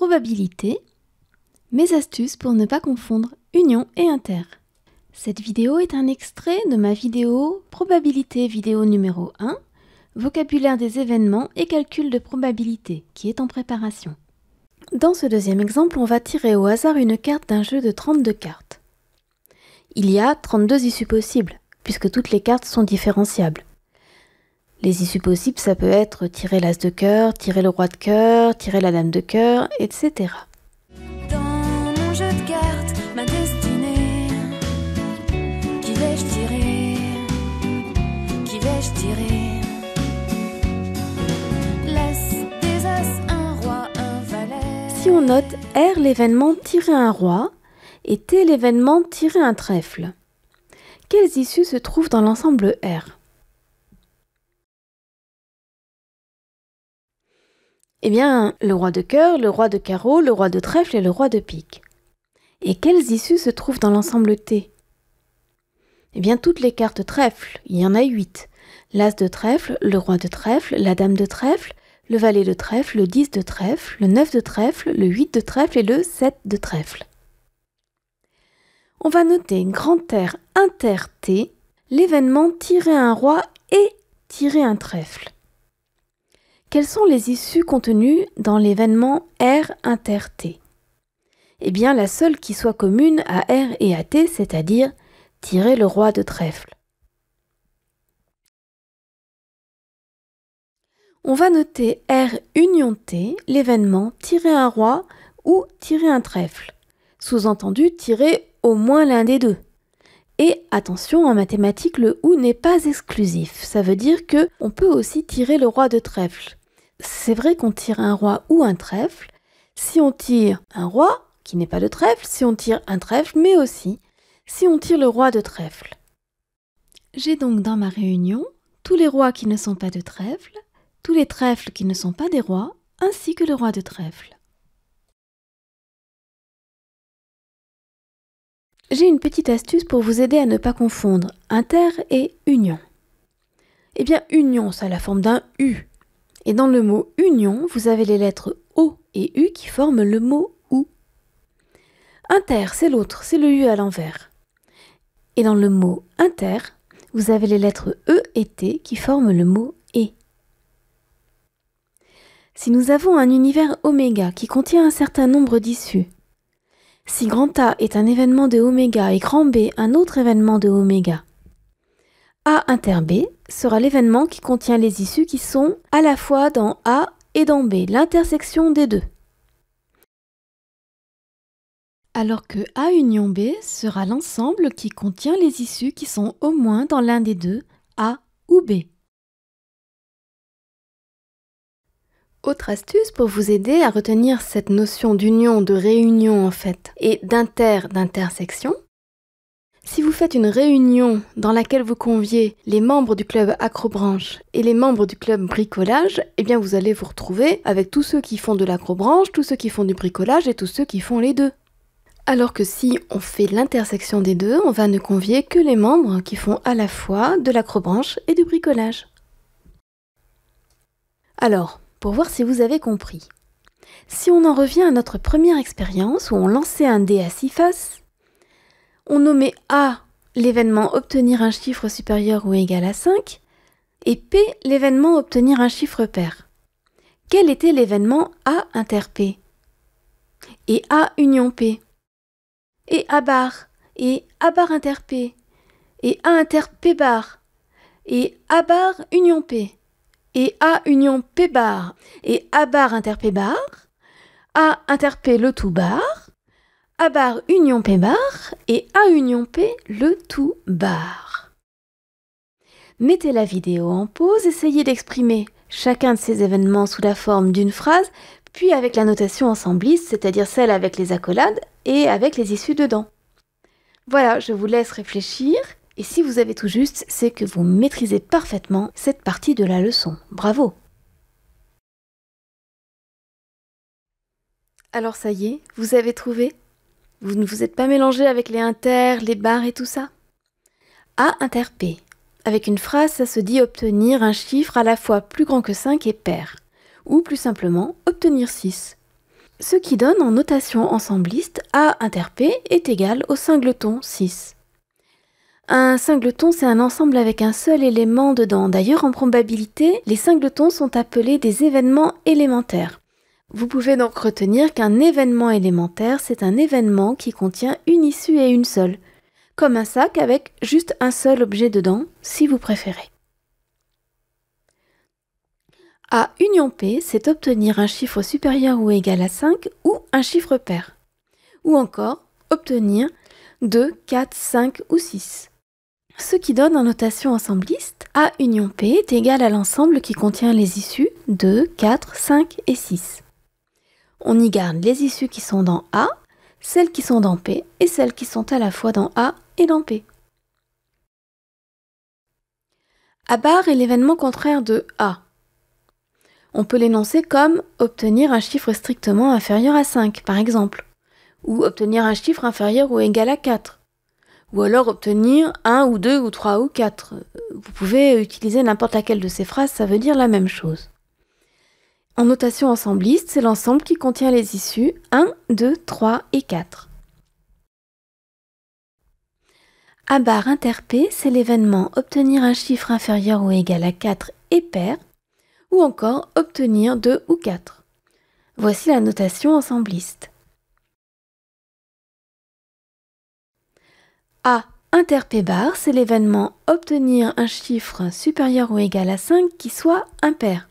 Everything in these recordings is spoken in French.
probabilité, mes astuces pour ne pas confondre union et inter. Cette vidéo est un extrait de ma vidéo Probabilité vidéo numéro 1, Vocabulaire des événements et calcul de probabilité, qui est en préparation. Dans ce deuxième exemple, on va tirer au hasard une carte d'un jeu de 32 cartes. Il y a 32 issues possibles, puisque toutes les cartes sont différenciables. Les issues possibles, ça peut être tirer l'as de cœur, tirer le roi de cœur, tirer la dame de cœur, etc. Dans mon jeu de ma je tirer je tirer Si on note R l'événement tirer un roi et T l'événement tirer un trèfle, quelles issues se trouvent dans l'ensemble R Eh bien, le roi de cœur, le roi de carreau, le roi de trèfle et le roi de pique. Et quelles issues se trouvent dans l'ensemble T Eh bien, toutes les cartes trèfle, il y en a huit. L'as de trèfle, le roi de trèfle, la dame de trèfle, le valet de trèfle, le 10 de trèfle, le 9 de trèfle, le 8 de trèfle et le 7 de trèfle. On va noter grand R inter T, l'événement tirer un roi et tirer un trèfle. Quelles sont les issues contenues dans l'événement R inter T Eh bien, la seule qui soit commune à R et à T, c'est-à-dire tirer le roi de trèfle. On va noter R union T, l'événement tirer un roi ou tirer un trèfle, sous-entendu tirer au moins l'un des deux. Et attention, en mathématiques, le ou n'est pas exclusif. Ça veut dire que on peut aussi tirer le roi de trèfle c'est vrai qu'on tire un roi ou un trèfle. Si on tire un roi, qui n'est pas de trèfle, si on tire un trèfle, mais aussi si on tire le roi de trèfle. J'ai donc dans ma réunion tous les rois qui ne sont pas de trèfle, tous les trèfles qui ne sont pas des rois, ainsi que le roi de trèfle. J'ai une petite astuce pour vous aider à ne pas confondre inter et union. Eh bien, union, ça a la forme d'un U, et dans le mot union, vous avez les lettres O et U qui forment le mot ou. Inter, c'est l'autre, c'est le U à l'envers. Et dans le mot inter, vous avez les lettres E et T qui forment le mot et. Si nous avons un univers oméga qui contient un certain nombre d'issues, si grand A est un événement de oméga et grand B un autre événement de oméga, a inter B sera l'événement qui contient les issues qui sont à la fois dans A et dans B, l'intersection des deux. Alors que A union B sera l'ensemble qui contient les issues qui sont au moins dans l'un des deux, A ou B. Autre astuce pour vous aider à retenir cette notion d'union, de réunion en fait, et d'inter, d'intersection, si vous faites une réunion dans laquelle vous conviez les membres du club Acrobranche et les membres du club bricolage, eh bien vous allez vous retrouver avec tous ceux qui font de l'acrobranche, tous ceux qui font du bricolage et tous ceux qui font les deux. Alors que si on fait l'intersection des deux, on va ne convier que les membres qui font à la fois de l'acrobranche et du bricolage. Alors, pour voir si vous avez compris. Si on en revient à notre première expérience où on lançait un dé à six faces, on nommait A l'événement obtenir un chiffre supérieur ou égal à 5 et P l'événement obtenir un chiffre pair. Quel était l'événement A inter P et A union P et A bar et A bar inter P et A inter P bar et A bar union P et A union P bar et A bar inter P bar A inter P le tout bar a bar union P bar et A union P le tout bar. Mettez la vidéo en pause, essayez d'exprimer chacun de ces événements sous la forme d'une phrase, puis avec la notation ensembliste, c'est-à-dire celle avec les accolades et avec les issues dedans. Voilà, je vous laisse réfléchir, et si vous avez tout juste, c'est que vous maîtrisez parfaitement cette partie de la leçon. Bravo Alors ça y est, vous avez trouvé vous ne vous êtes pas mélangé avec les inter, les barres et tout ça A inter P. Avec une phrase, ça se dit obtenir un chiffre à la fois plus grand que 5 et pair, ou plus simplement obtenir 6. Ce qui donne en notation ensembliste A inter P est égal au singleton 6. Un singleton, c'est un ensemble avec un seul élément dedans. D'ailleurs, en probabilité, les singletons sont appelés des événements élémentaires. Vous pouvez donc retenir qu'un événement élémentaire, c'est un événement qui contient une issue et une seule, comme un sac avec juste un seul objet dedans, si vous préférez. A union P, c'est obtenir un chiffre supérieur ou égal à 5 ou un chiffre pair. Ou encore, obtenir 2, 4, 5 ou 6. Ce qui donne en notation ensembliste, A union P est égal à l'ensemble qui contient les issues 2, 4, 5 et 6 on y garde les issues qui sont dans A, celles qui sont dans P et celles qui sont à la fois dans A et dans P. A bar est l'événement contraire de A. On peut l'énoncer comme obtenir un chiffre strictement inférieur à 5, par exemple, ou obtenir un chiffre inférieur ou égal à 4, ou alors obtenir 1 ou 2 ou 3 ou 4. Vous pouvez utiliser n'importe laquelle de ces phrases, ça veut dire la même chose. En notation ensembliste, c'est l'ensemble qui contient les issues 1, 2, 3 et 4. A barre P, c'est l'événement obtenir un chiffre inférieur ou égal à 4 et pair, ou encore obtenir 2 ou 4. Voici la notation ensembliste. A inter P bar, c'est l'événement obtenir un chiffre supérieur ou égal à 5 qui soit impair.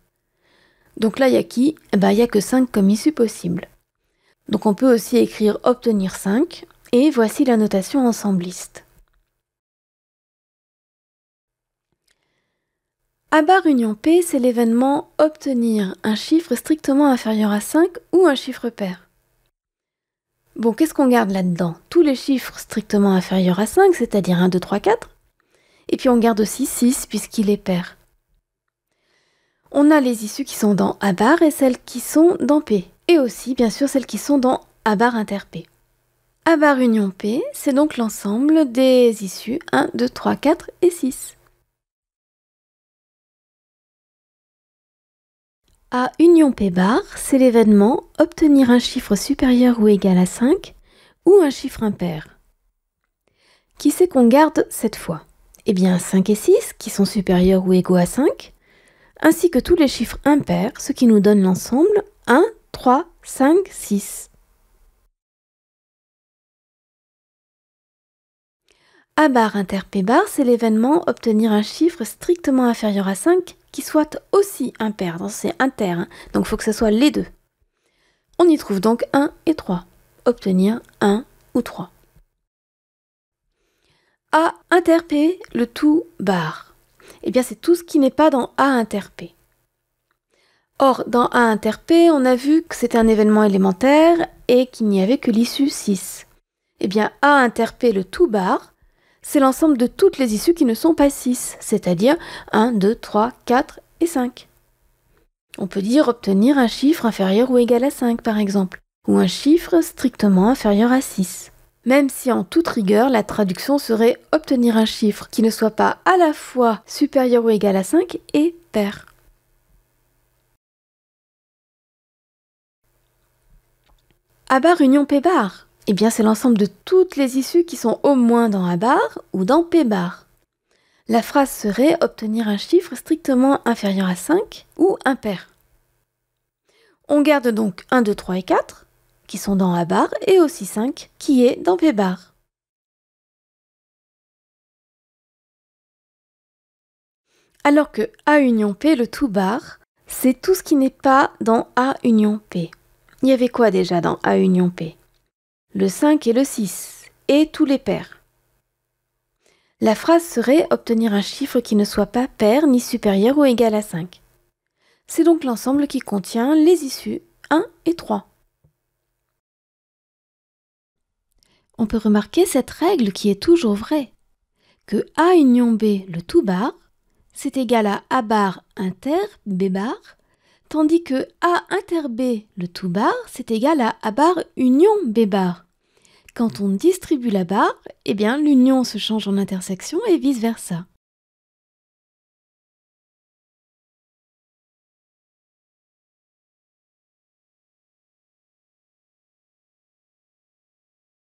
Donc là, il y a qui eh ben, Il n'y a que 5 comme issue possible. Donc on peut aussi écrire obtenir 5, et voici la notation ensembliste. A barre union P, c'est l'événement obtenir un chiffre strictement inférieur à 5 ou un chiffre pair. Bon, qu'est-ce qu'on garde là-dedans Tous les chiffres strictement inférieurs à 5, c'est-à-dire 1, 2, 3, 4. Et puis on garde aussi 6 puisqu'il est pair. On a les issues qui sont dans A bar et celles qui sont dans P. Et aussi, bien sûr, celles qui sont dans A bar inter P. A bar union P, c'est donc l'ensemble des issues 1, 2, 3, 4 et 6. A union P bar, c'est l'événement obtenir un chiffre supérieur ou égal à 5 ou un chiffre impair. Qui c'est qu'on garde cette fois Eh bien 5 et 6 qui sont supérieurs ou égaux à 5, ainsi que tous les chiffres impairs, ce qui nous donne l'ensemble 1, 3, 5, 6. A bar inter P bar, c'est l'événement obtenir un chiffre strictement inférieur à 5 qui soit aussi impair, donc c'est inter, hein. donc il faut que ce soit les deux. On y trouve donc 1 et 3. Obtenir 1 ou 3. A inter P, le tout bar eh bien c'est tout ce qui n'est pas dans A inter P. Or, dans A inter P, on a vu que c'était un événement élémentaire et qu'il n'y avait que l'issue 6. Eh bien, A inter P, le tout bar, c'est l'ensemble de toutes les issues qui ne sont pas 6, c'est-à-dire 1, 2, 3, 4 et 5. On peut dire obtenir un chiffre inférieur ou égal à 5, par exemple, ou un chiffre strictement inférieur à 6. Même si en toute rigueur, la traduction serait obtenir un chiffre qui ne soit pas à la fois supérieur ou égal à 5 et pair. A-bar union P bar. Eh bien, c'est l'ensemble de toutes les issues qui sont au moins dans A bar ou dans P bar. La phrase serait obtenir un chiffre strictement inférieur à 5 ou impair. On garde donc 1, 2, 3 et 4, qui sont dans A bar, et aussi 5, qui est dans bar. Alors que A union P, le tout bar, c'est tout ce qui n'est pas dans A union P. Il y avait quoi déjà dans A union P Le 5 et le 6, et tous les pairs. La phrase serait obtenir un chiffre qui ne soit pas pair ni supérieur ou égal à 5. C'est donc l'ensemble qui contient les issues 1 et 3. on peut remarquer cette règle qui est toujours vraie, que A union B, le tout bar, c'est égal à A bar inter B bar, tandis que A inter B, le tout bar, c'est égal à A bar union B bar. Quand on distribue la barre, eh bien l'union se change en intersection et vice-versa.